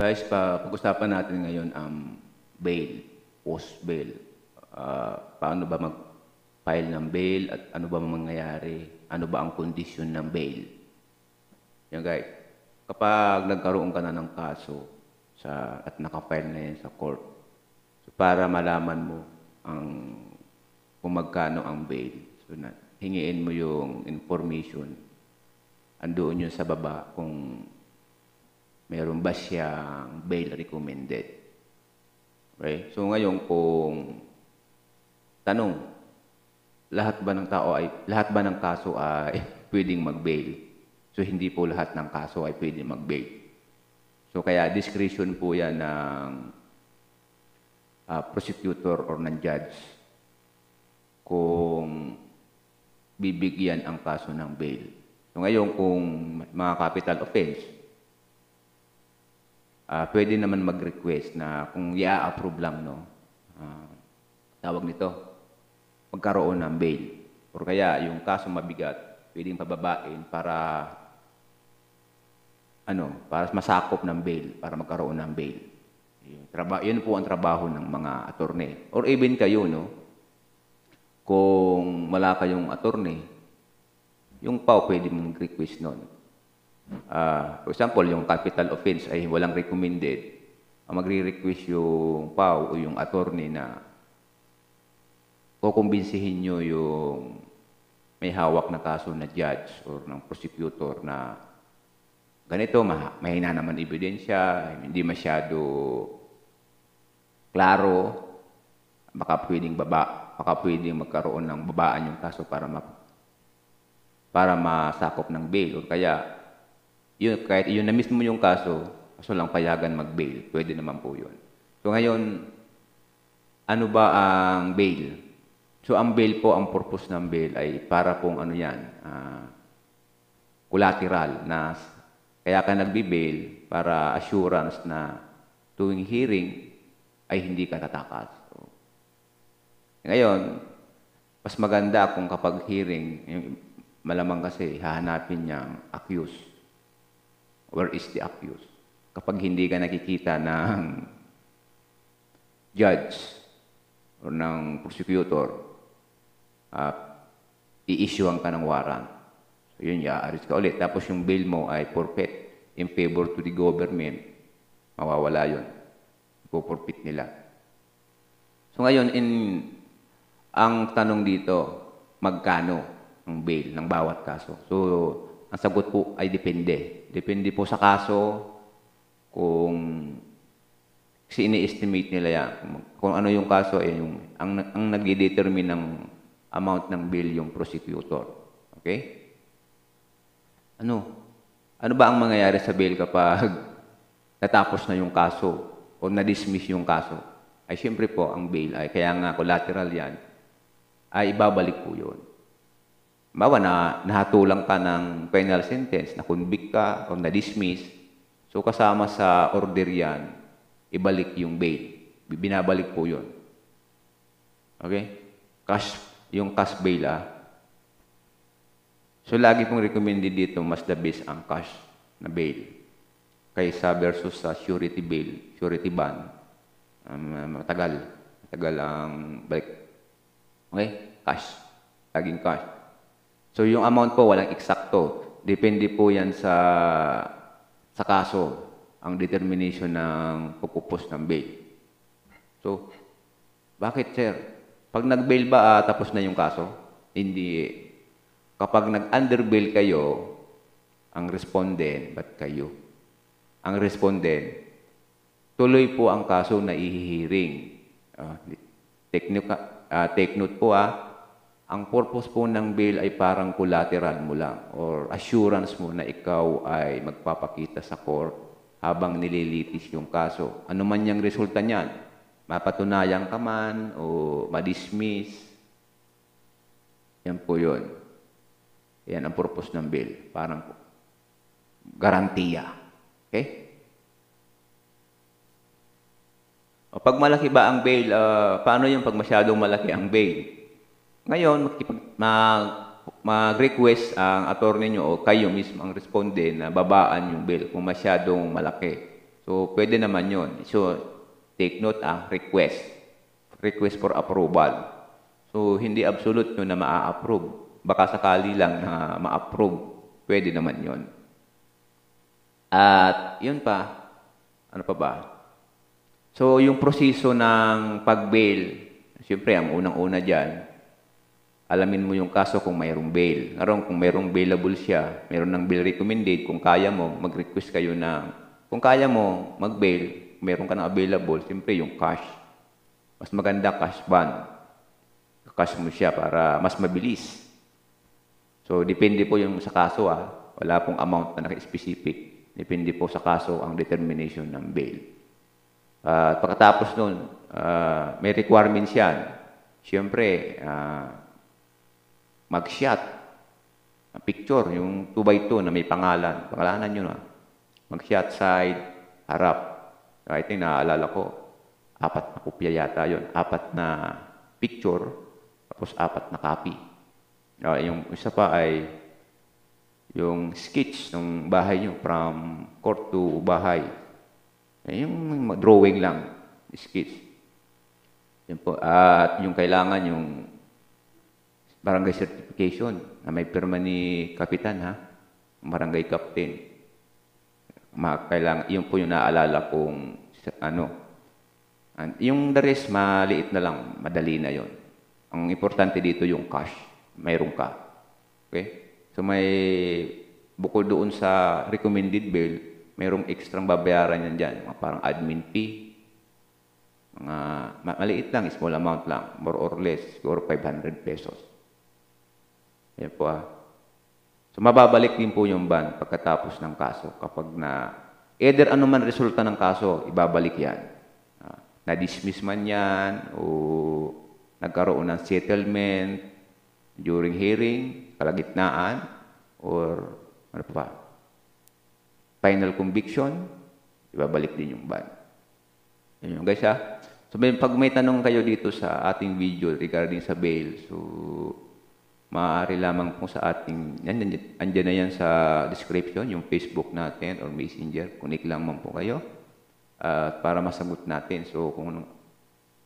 Guys, pa, pag-usapan natin ngayon ang um, bail, post-bail. Uh, paano ba mag-file ng bail at ano ba mangyayari? Ano ba ang kondisyon ng bail? Yan guys, kapag nagkaroon ka na ng kaso sa, at naka-file na yan sa court, so para malaman mo ang, kung magkano ang bail, so na, hingiin mo yung information andoon yun sa baba kung meron ba siyang bail recommended? Okay? So ngayon kung tanong, lahat ba ng tao ay lahat ba ng kaso ay pwedeng mag-bail? So hindi po lahat ng kaso ay pwedeng mag-bail. So kaya discretion po 'yan ng uh, prosecutor or ng judge kung bibigyan ang kaso ng bail. So ngayon kung mga capital offense, uh, pwede naman mag-request na kung i-approve lang, no, uh, tawag nito, magkaroon ng bail. Or kaya yung kaso mabigat, pwedeng pababain para ano, para masakop ng bail, para magkaroon ng bail. Yun, traba- yun po ang trabaho ng mga attorney. Or even kayo, no? Kung wala kayong attorney, yung PAW pwede mong request noon uh, for example, yung capital offense ay walang recommended, uh, magre-request yung PAW o yung attorney na kukumbinsihin nyo yung may hawak na kaso na judge or ng prosecutor na ganito, ma mahina naman ebidensya, hindi masyado klaro, baka pwedeng baba, baka pwedeng magkaroon ng babaan yung kaso para ma para masakop ng bail or kaya yun, kahit yun na mismo yung kaso, kaso lang payagan mag-bail, pwede naman po yun. So ngayon, ano ba ang bail? So ang bail po, ang purpose ng bail ay para pong ano yan, uh, collateral na kaya ka nagbibail para assurance na tuwing hearing ay hindi ka tatakas. So, ngayon, mas maganda kung kapag hearing, eh, malamang kasi hahanapin niyang accused Where is the accused? Kapag hindi ka nakikita ng judge or ng prosecutor, uh, i-issuean ka ng warrant. So yun, i-arrest ka ulit. Tapos yung bail mo ay forfeit in favor to the government. Mawawala yun. Ipo-forfeit nila. So ngayon, in, ang tanong dito, magkano ang bail ng bawat kaso? So, ang sagot po ay depende. Depende po sa kaso, kung si ini-estimate nila yan, kung ano yung kaso, ay eh, yung, ang, ang nagdedetermine ng amount ng bill yung prosecutor. Okay? Ano? Ano ba ang mangyayari sa bail kapag natapos na yung kaso o na-dismiss yung kaso? Ay, siyempre po, ang bail ay, kaya nga collateral yan, ay ibabalik po yun mawa na nahatulang ka ng penal sentence, na convict ka or na-dismiss, so kasama sa order yan, ibalik yung bail. Binabalik po yon Okay? Cash, yung cash bail ah. So lagi pong recommended dito, mas the best ang cash na bail kaysa versus sa surety bail, surety bond. Um, uh, matagal. Matagal ang balik. Okay? Cash. Laging cash. So yung amount po walang eksakto. Depende po yan sa sa kaso ang determination ng pupupos ng bail. So, bakit sir? Pag nag-bail ba ah, tapos na yung kaso? Hindi. Eh. Kapag nag-underbail kayo, ang respondent, ba't kayo? Ang respondent, tuloy po ang kaso na ihihiring. Uh, take, note, uh, take note po ah, ang purpose po ng bail ay parang collateral mo lang or assurance mo na ikaw ay magpapakita sa court habang nililitis yung kaso. Ano man yung resulta niyan, mapatunayan ka man o madismiss, yan po yun. Yan ang purpose ng bail. Parang po, garantiya. Okay? O pag malaki ba ang bail, uh, paano yung pag masyadong malaki ang bail? Ngayon, makipag, mag, request ang attorney nyo o kayo mismo ang responde na babaan yung bill kung masyadong malaki. So, pwede naman yon So, take note ah, request. Request for approval. So, hindi absolute nyo na maa-approve. Baka sakali lang na ma-approve. Pwede naman yon At, yun pa. Ano pa ba? So, yung proseso ng pag-bail, siyempre, ang unang-una dyan, alamin mo yung kaso kung mayroong bail. Ngayon, kung mayroong bailable siya, mayroon ng bail recommended, kung kaya mo, mag-request kayo na, kung kaya mo, mag-bail, mayroon ka na available, siyempre yung cash. Mas maganda cash bond. Cash mo siya para mas mabilis. So, depende po yung sa kaso ah. Wala pong amount na naka-specific. Depende po sa kaso ang determination ng bail. Uh, pagkatapos nun, uh, may requirements yan. Siyempre, uh, mag-shot, picture, yung 2 by 2 na may pangalan. Pangalanan nyo na. Mag-shot side, harap. I think naaalala ko, apat na kopya yata yon Apat na picture, tapos apat na copy. Uh, yung isa pa ay yung sketch ng bahay nyo from court to bahay. Eh, yung drawing lang, sketch. Yun po. At yung kailangan, yung barangay certification na may pirma ni kapitan ha, barangay captain. Makailang, yun po yung naalala kong ano. And yung the rest, maliit na lang, madali na yon. Ang importante dito yung cash, mayroon ka. Okay? So may, bukod doon sa recommended bill, mayroong extrang babayaran yan diyan mga parang admin fee, mga maliit lang, small amount lang, more or less, siguro 500 pesos. Yan po ah. So mababalik din po yung ban pagkatapos ng kaso. Kapag na, either ano man resulta ng kaso, ibabalik yan. Ah, na-dismiss man yan o nagkaroon ng settlement during hearing, kalagitnaan, or ano pa, final conviction, ibabalik din yung ban. Yun yung guys ah. So may, pag may tanong kayo dito sa ating video regarding sa bail, so maaari lamang po sa ating, yan, andyan na yan sa description, yung Facebook natin or Messenger, connect lang man po kayo uh, para masagot natin. So kung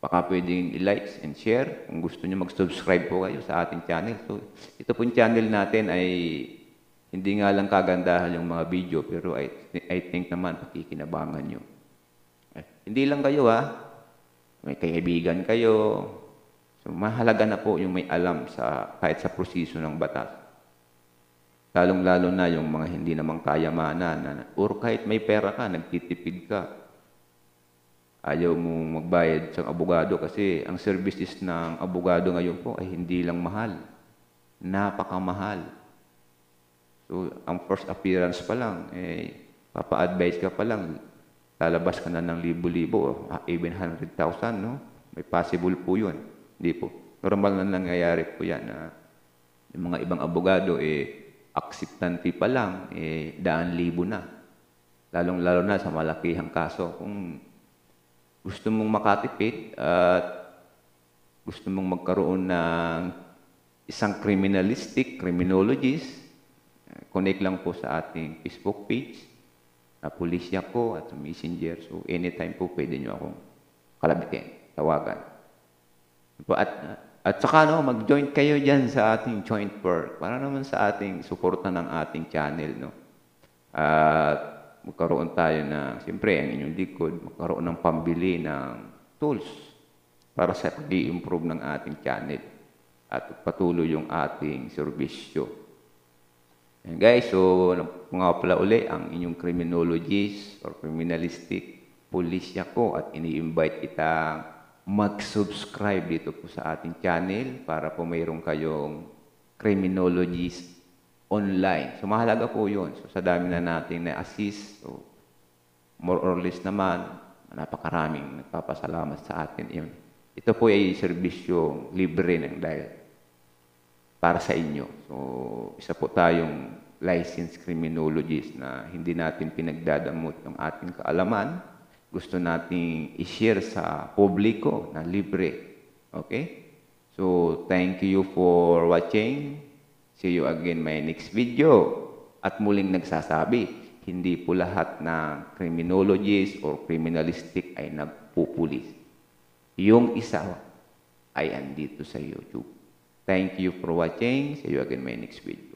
baka pwedeng i like and share, kung gusto nyo mag-subscribe po kayo sa ating channel. So ito po yung channel natin ay hindi nga lang kagandahan yung mga video, pero I, I think naman pakikinabangan nyo. Eh, hindi lang kayo ha, may kaibigan kayo, So, mahalaga na po yung may alam sa kahit sa proseso ng batas. Lalong-lalo na yung mga hindi namang kayamanan. Na, or kahit may pera ka, nagtitipid ka. Ayaw mo magbayad sa abogado kasi ang services ng abogado ngayon po ay hindi lang mahal. Napakamahal. So, ang first appearance pa lang, eh, papa-advise ka pa lang, lalabas ka na ng libo-libo, ah, even 100,000, no? May possible po yun. Hindi po. Normal na nangyayari po yan na yung mga ibang abogado, eh, acceptante pa lang, eh, daan libo na. Lalong-lalo na sa malakihang kaso. Kung gusto mong makatipid at gusto mong magkaroon ng isang criminalistic criminologist, eh, connect lang po sa ating Facebook page, na pulisya ko at messenger. So anytime po pwede nyo akong kalabitin, tawagan. Diba? At, at saka no, mag-join kayo dyan sa ating joint work para naman sa ating suporta ng ating channel. No? At magkaroon tayo na, siyempre, ang inyong likod, magkaroon ng pambili ng tools para sa pag-improve ng ating channel at patuloy yung ating servisyo. And guys, so mga pala uli ang inyong criminologist or criminalistic police ko at ini-invite itang mag-subscribe dito po sa ating channel para po mayroon kayong criminologies online. So mahalaga po yun. So sa dami na natin na-assist, so more or less naman, napakaraming nagpapasalamat sa atin yun. Ito po ay serbisyo libre ng dahil para sa inyo. So isa po tayong licensed criminologist na hindi natin pinagdadamot ang ating kaalaman gusto nating i-share sa publiko na libre. Okay? So, thank you for watching. See you again my next video. At muling nagsasabi, hindi po lahat ng criminologists or criminalistic ay nagpupulis. Yung isa ay andito sa YouTube. Thank you for watching. See you again my next video.